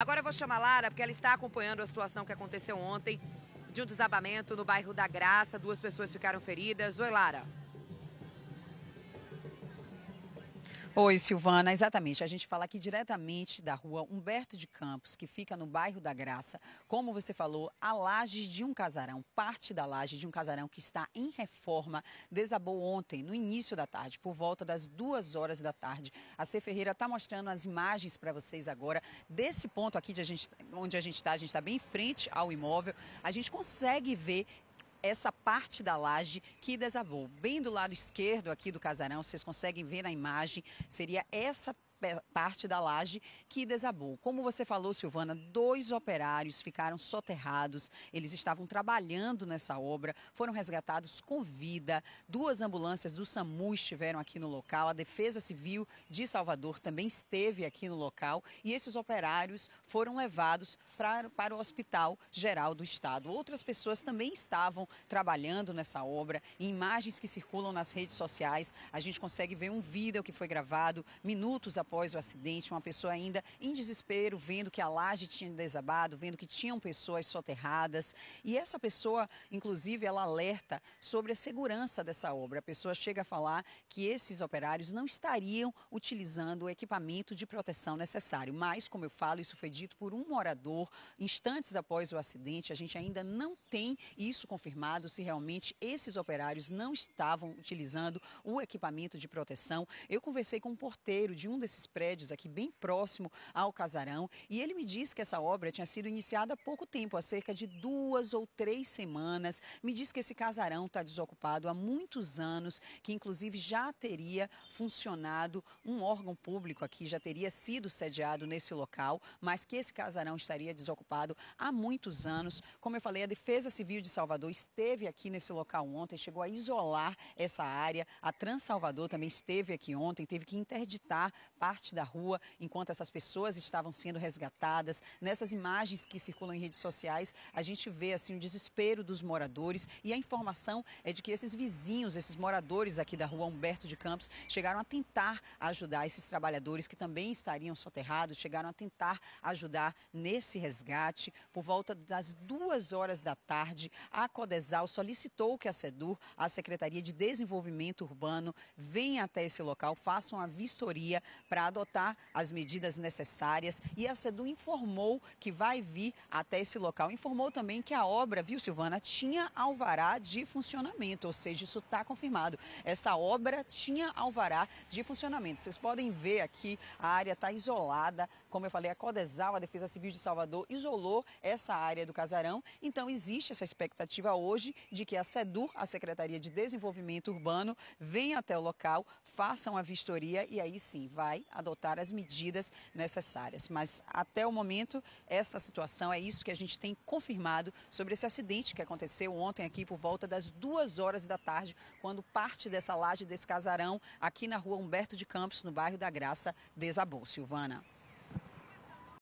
Agora eu vou chamar a Lara, porque ela está acompanhando a situação que aconteceu ontem de um desabamento no bairro da Graça. Duas pessoas ficaram feridas. Oi, Lara. Oi, Silvana, exatamente. A gente fala aqui diretamente da rua Humberto de Campos, que fica no bairro da Graça. Como você falou, a laje de um casarão, parte da laje de um casarão que está em reforma, desabou ontem, no início da tarde, por volta das duas horas da tarde. A C. Ferreira está mostrando as imagens para vocês agora. Desse ponto aqui de a gente, onde a gente está, a gente está bem em frente ao imóvel. A gente consegue ver essa parte da laje que desabou. Bem do lado esquerdo aqui do casarão, vocês conseguem ver na imagem, seria essa parte da laje que desabou. Como você falou, Silvana, dois operários ficaram soterrados, eles estavam trabalhando nessa obra, foram resgatados com vida. Duas ambulâncias do SAMU estiveram aqui no local, a Defesa Civil de Salvador também esteve aqui no local e esses operários foram levados pra, para o Hospital Geral do Estado. Outras pessoas também estavam trabalhando nessa obra. Em imagens que circulam nas redes sociais, a gente consegue ver um vídeo que foi gravado minutos após após o acidente, uma pessoa ainda em desespero, vendo que a laje tinha desabado, vendo que tinham pessoas soterradas. E essa pessoa, inclusive, ela alerta sobre a segurança dessa obra. A pessoa chega a falar que esses operários não estariam utilizando o equipamento de proteção necessário. Mas, como eu falo, isso foi dito por um morador instantes após o acidente. A gente ainda não tem isso confirmado se realmente esses operários não estavam utilizando o equipamento de proteção. Eu conversei com um porteiro de um desses desses prédios aqui bem próximo ao casarão e ele me disse que essa obra tinha sido iniciada há pouco tempo, há cerca de duas ou três semanas. Me disse que esse casarão está desocupado há muitos anos, que inclusive já teria funcionado um órgão público aqui, já teria sido sediado nesse local, mas que esse casarão estaria desocupado há muitos anos. Como eu falei, a Defesa Civil de Salvador esteve aqui nesse local ontem, chegou a isolar essa área. A Trans Salvador também esteve aqui ontem, teve que interditar parte da rua enquanto essas pessoas estavam sendo resgatadas. Nessas imagens que circulam em redes sociais, a gente vê assim o desespero dos moradores e a informação é de que esses vizinhos, esses moradores aqui da rua Humberto de Campos, chegaram a tentar ajudar esses trabalhadores que também estariam soterrados, chegaram a tentar ajudar nesse resgate. Por volta das duas horas da tarde, a Codesal solicitou que a SEDUR, a Secretaria de Desenvolvimento Urbano, venha até esse local, faça uma vistoria para para adotar as medidas necessárias e a SEDU informou que vai vir até esse local. Informou também que a obra, viu, Silvana, tinha alvará de funcionamento, ou seja, isso está confirmado. Essa obra tinha alvará de funcionamento. Vocês podem ver aqui, a área está isolada, como eu falei, a Codesal, a Defesa Civil de Salvador, isolou essa área do casarão, então existe essa expectativa hoje de que a SEDU, a Secretaria de Desenvolvimento Urbano, venha até o local, faça uma vistoria e aí sim vai adotar as medidas necessárias. Mas até o momento, essa situação é isso que a gente tem confirmado sobre esse acidente que aconteceu ontem aqui por volta das duas horas da tarde, quando parte dessa laje desse casarão aqui na rua Humberto de Campos, no bairro da Graça, desabou. Silvana.